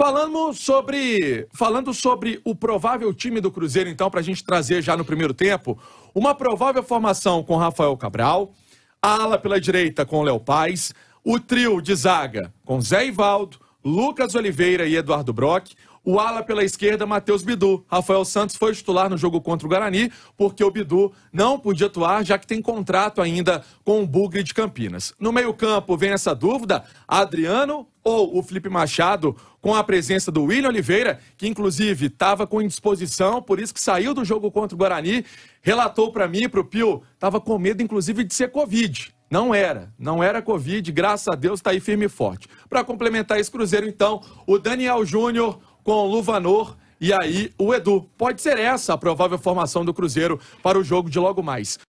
Falando sobre, falando sobre o provável time do Cruzeiro, então, para a gente trazer já no primeiro tempo, uma provável formação com Rafael Cabral, a ala pela direita com Léo Paz, o trio de zaga com Zé Ivaldo, Lucas Oliveira e Eduardo Brock. O ala pela esquerda, Matheus Bidu. Rafael Santos foi titular no jogo contra o Guarani, porque o Bidu não podia atuar, já que tem contrato ainda com o Bugre de Campinas. No meio-campo vem essa dúvida: Adriano ou o Felipe Machado, com a presença do William Oliveira, que inclusive estava com indisposição, por isso que saiu do jogo contra o Guarani, relatou para mim, para o Pio, estava com medo inclusive de ser Covid. Não era, não era Covid, graças a Deus está aí firme e forte. Para complementar esse Cruzeiro, então, o Daniel Júnior com o Luvanor e aí o Edu. Pode ser essa a provável formação do Cruzeiro para o jogo de logo mais.